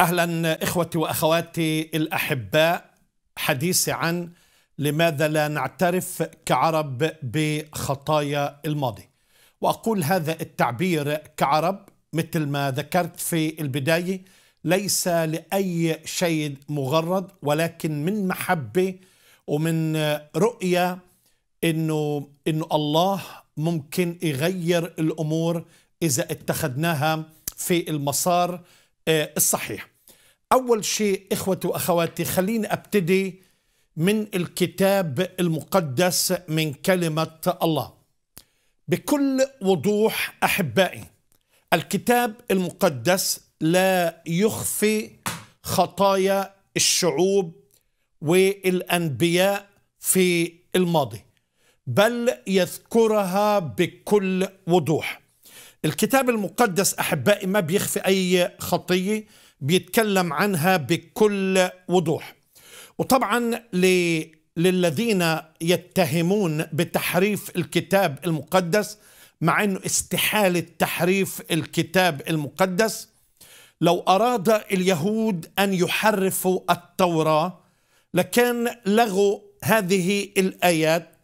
اهلا اخوتي واخواتي الاحباء حديثي عن لماذا لا نعترف كعرب بخطايا الماضي واقول هذا التعبير كعرب مثل ما ذكرت في البدايه ليس لاي شيء مغرض ولكن من محبه ومن رؤيه انه انه الله ممكن يغير الامور اذا اتخذناها في المسار آه، الصحيح أول شيء إخوتي وأخواتي خليني أبتدي من الكتاب المقدس من كلمة الله بكل وضوح أحبائي الكتاب المقدس لا يخفي خطايا الشعوب والأنبياء في الماضي بل يذكرها بكل وضوح الكتاب المقدس أحبائي ما بيخفي أي خطية بيتكلم عنها بكل وضوح وطبعا للذين يتهمون بتحريف الكتاب المقدس مع انه استحاله تحريف الكتاب المقدس لو اراد اليهود ان يحرفوا التوراه لكان لغوا هذه الايات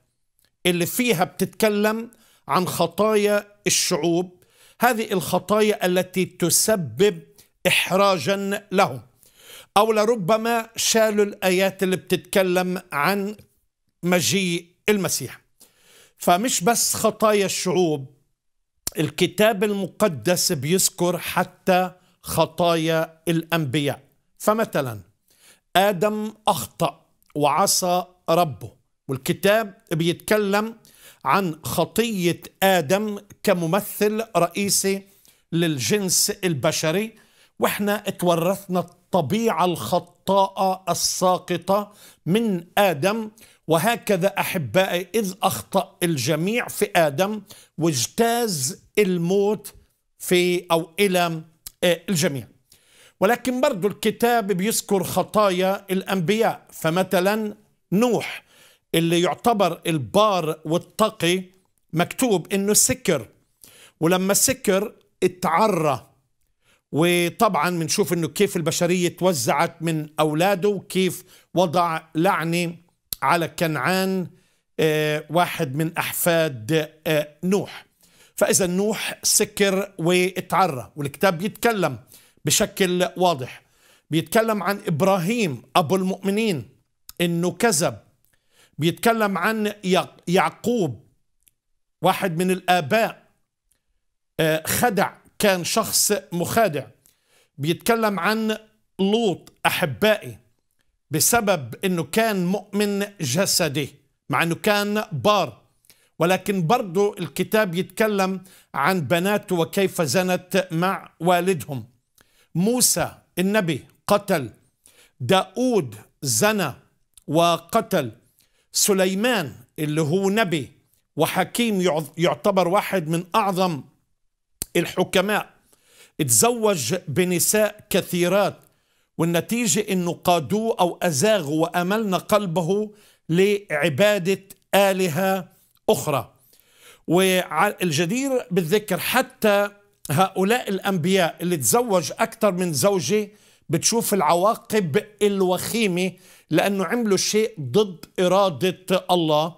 اللي فيها بتتكلم عن خطايا الشعوب هذه الخطايا التي تسبب إحراجا لهم أو لربما شالوا الآيات اللي بتتكلم عن مجيء المسيح فمش بس خطايا الشعوب الكتاب المقدس بيذكر حتى خطايا الأنبياء فمثلا آدم أخطأ وعصى ربه والكتاب بيتكلم عن خطيه ادم كممثل رئيسي للجنس البشري واحنا اتورثنا الطبيعه الخطاءه الساقطه من ادم وهكذا احبائي اذ اخطا الجميع في ادم واجتاز الموت في او الى آه، الجميع ولكن برضو الكتاب بيذكر خطايا الانبياء فمثلا نوح اللي يعتبر البار والطقي مكتوب انه سكر ولما سكر اتعرى وطبعا بنشوف انه كيف البشريه توزعت من اولاده وكيف وضع لعنه على كنعان آه، واحد من احفاد آه، نوح فاذا نوح سكر واتعرى والكتاب بيتكلم بشكل واضح بيتكلم عن ابراهيم ابو المؤمنين انه كذب بيتكلم عن يعقوب واحد من الآباء آه، خدع كان شخص مخادع بيتكلم عن لوط أحبائي بسبب أنه كان مؤمن جسدي مع أنه كان بار ولكن برضو الكتاب يتكلم عن بناته وكيف زنت مع والدهم موسى النبي قتل داود زنى وقتل سليمان اللي هو نبي وحكيم يعتبر واحد من أعظم الحكماء اتزوج بنساء كثيرات والنتيجة أنه قادوه أو أزاغوا وأملنا قلبه لعبادة آلهة أخرى والجدير بالذكر حتى هؤلاء الأنبياء اللي تزوج أكثر من زوجة بتشوف العواقب الوخيمة لأنه عملوا شيء ضد إرادة الله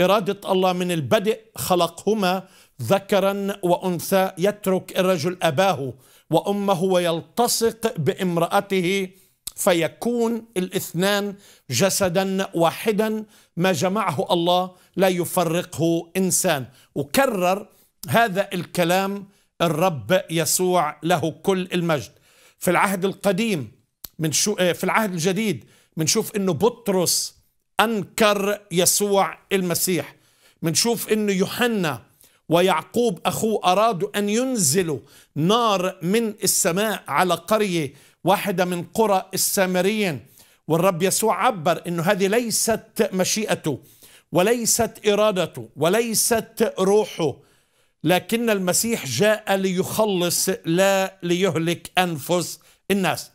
إرادة الله من البدء خلقهما ذكرا وأنثى يترك الرجل أباه وأمه ويلتصق بامرأته فيكون الاثنان جسدا واحدا ما جمعه الله لا يفرقه انسان وكرر هذا الكلام الرب يسوع له كل المجد في العهد القديم شو آه، في العهد الجديد بنشوف انه بطرس انكر يسوع المسيح بنشوف انه يوحنا ويعقوب اخوه ارادوا ان ينزلوا نار من السماء على قريه واحده من قرى السامريين والرب يسوع عبر انه هذه ليست مشيئته وليست ارادته وليست روحه لكن المسيح جاء ليخلص لا ليهلك أنفس الناس